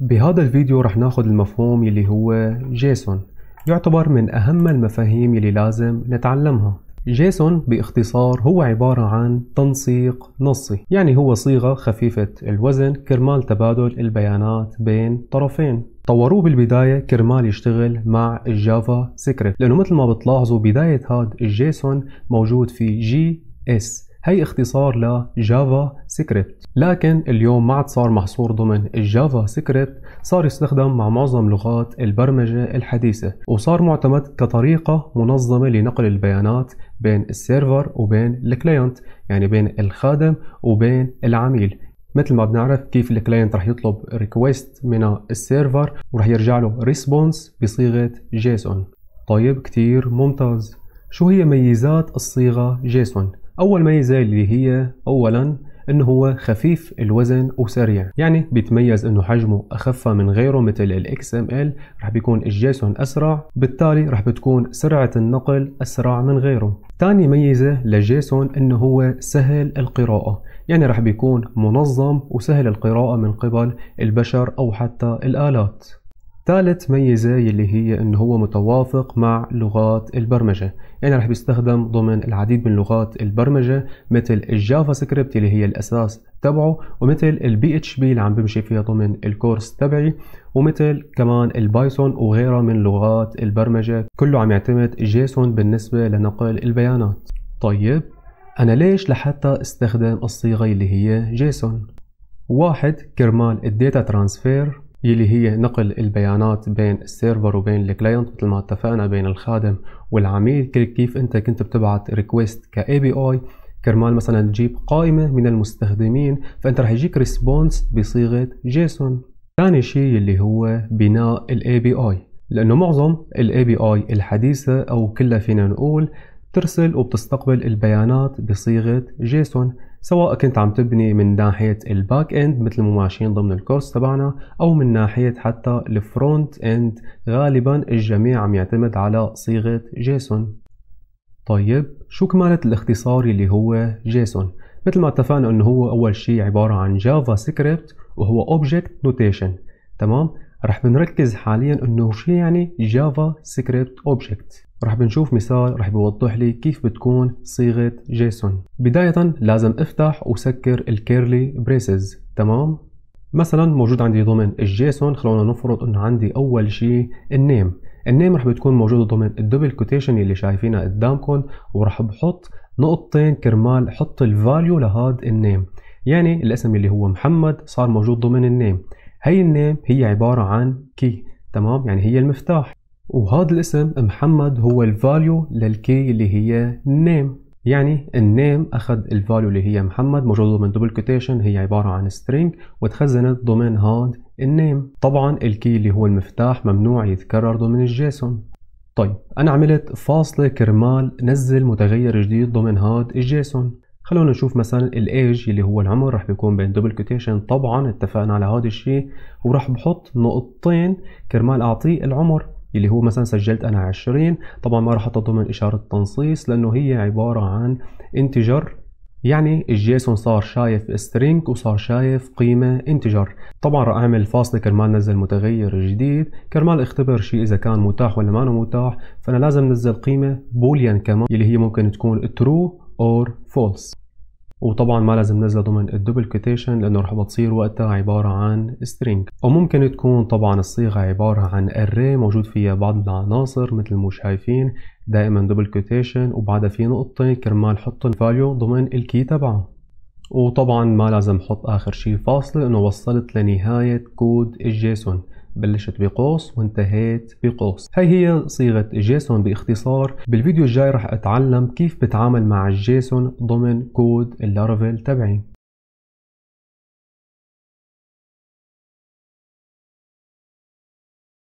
بهذا الفيديو رح ناخذ المفهوم يلي هو جيسون يعتبر من أهم المفاهيم يلي لازم نتعلمها جيسون باختصار هو عبارة عن تنسيق نصي يعني هو صيغة خفيفة الوزن كرمال تبادل البيانات بين طرفين طوروه بالبداية كرمال يشتغل مع الجافا سكريبت لأنه مثل ما بتلاحظوا بداية هاد الجيسون موجود في جي اس هي اختصار لجافا سكريبت لكن اليوم ما عاد صار محصور ضمن الجافا سكريبت صار يستخدم مع معظم لغات البرمجة الحديثة وصار معتمد كطريقة منظمة لنقل البيانات بين السيرفر وبين الكلاينت يعني بين الخادم وبين العميل مثل ما بنعرف كيف الكلاينت رح يطلب ريكويست من السيرفر ورح يرجع له ريسبونس بصيغة جيسون طيب كتير ممتاز شو هي ميزات الصيغة جيسون؟ أول ميزة اللي هي أولا إنه هو خفيف الوزن وسريع يعني بيتميز إنه حجمه أخف من غيره مثل ال XML رح بيكون الجيسون أسرع بالتالي رح بتكون سرعة النقل أسرع من غيره تاني ميزة للجيسون إنه هو سهل القراءة يعني رح بيكون منظم وسهل القراءة من قبل البشر أو حتى الآلات ثالث ميزة يلي هي انه هو متوافق مع لغات البرمجة يعني رح بيستخدم ضمن العديد من لغات البرمجة مثل الجافا سكريبت اللي هي الاساس تبعه ومثل البي اتش بي اللي عم بمشي فيها ضمن الكورس تبعي ومثل كمان البايثون وغيرها من لغات البرمجة كله عم يعتمد جيسون بالنسبة لنقل البيانات طيب أنا ليش لحتى استخدم الصيغة اللي هي جيسون واحد كرمال الداتا ترانسفير يلي هي نقل البيانات بين السيرفر وبين الكلاينت مثل ما اتفقنا بين الخادم والعميل كيف انت كنت بتبعت ريكويست كاي بي اي كرمال مثلا تجيب قائمة من المستخدمين فانت رح يجيك ريسبونس بصيغة جيسون ثاني شيء اللي هو بناء الاي بي اي لانه معظم الاي بي اي الحديثة او كلها فينا نقول بترسل وبتستقبل البيانات بصيغة جيسون سواء كنت عم تبني من ناحية الباك اند مثل ما ماشيين ضمن الكورس تبعنا او من ناحية حتى الفرونت اند غالبا الجميع عم يعتمد على صيغة جيسون طيب شو كمالة الاختصار اللي هو جيسون مثل ما اتفقنا انه هو اول شيء عبارة عن جافا سكريبت وهو اوبجكت نوتيشن تمام رح بنركز حاليا انه شو يعني جافا سكريبت اوبجكت رح بنشوف مثال رح بيوضح لي كيف بتكون صيغة جيسون بداية لازم افتح وسكر الكيرلي بريسز تمام مثلا موجود عندي ضمن الجيسون خلونا نفرض انه عندي اول شيء النيم النيم رح بتكون موجودة ضمن الدبل كوتيشن اللي شايفينها قدامكم ورح بحط نقطتين كرمال حط الفاليو لهاد النيم يعني الاسم اللي هو محمد صار موجود ضمن النيم هي النيم هي عبارة عن كي تمام يعني هي المفتاح وهذا الاسم محمد هو الفاليو للكي اللي هي نيم يعني النيم اخذ الفاليو اللي هي محمد موجوده من دبل كوتيشن هي عباره عن سترينج وتخزنت ضمن هاد النيم طبعا الكي اللي هو المفتاح ممنوع يتكرر ضمن الجيسون طيب انا عملت فاصله كرمال نزل متغير جديد ضمن هاد الجيسون خلونا نشوف مثلا الايج اللي هو العمر رح بيكون بين دبل كوتيشن طبعا اتفقنا على هذا الشيء وراح بحط نقطتين كرمال اعطيه العمر اللي هو مثلا سجلت انا 20 طبعا ما راح احطها ضمن اشاره تنصيص لانه هي عباره عن انتجر يعني الجيسون صار شايف سترينج وصار شايف قيمة انتجر طبعا راح اعمل فاصلة كرمال نزل متغير جديد كرمال اختبر شيء اذا كان متاح ولا ما متاح فانا لازم نزل قيمة بوليان كمان اللي هي ممكن تكون ترو اور فولس وطبعا ما لازم نزله ضمن الدبل كوتيشن لانه رح بتصير وقتها عباره عن string وممكن تكون طبعا الصيغه عباره عن array موجود فيها بعض العناصر مثل ما شايفين دائما دبل كوتيشن وبعدها في نقطتين كرمال حط الفاليو ضمن الكي تبعه وطبعا ما لازم حط اخر شيء فاصلة انه وصلت لنهاية كود الجيسون بلشت بقوس وانتهيت بقوس هاي هي صيغة جيسون باختصار بالفيديو الجاي رح اتعلم كيف بتعامل مع الجيسون ضمن كود اللارافيل تبعي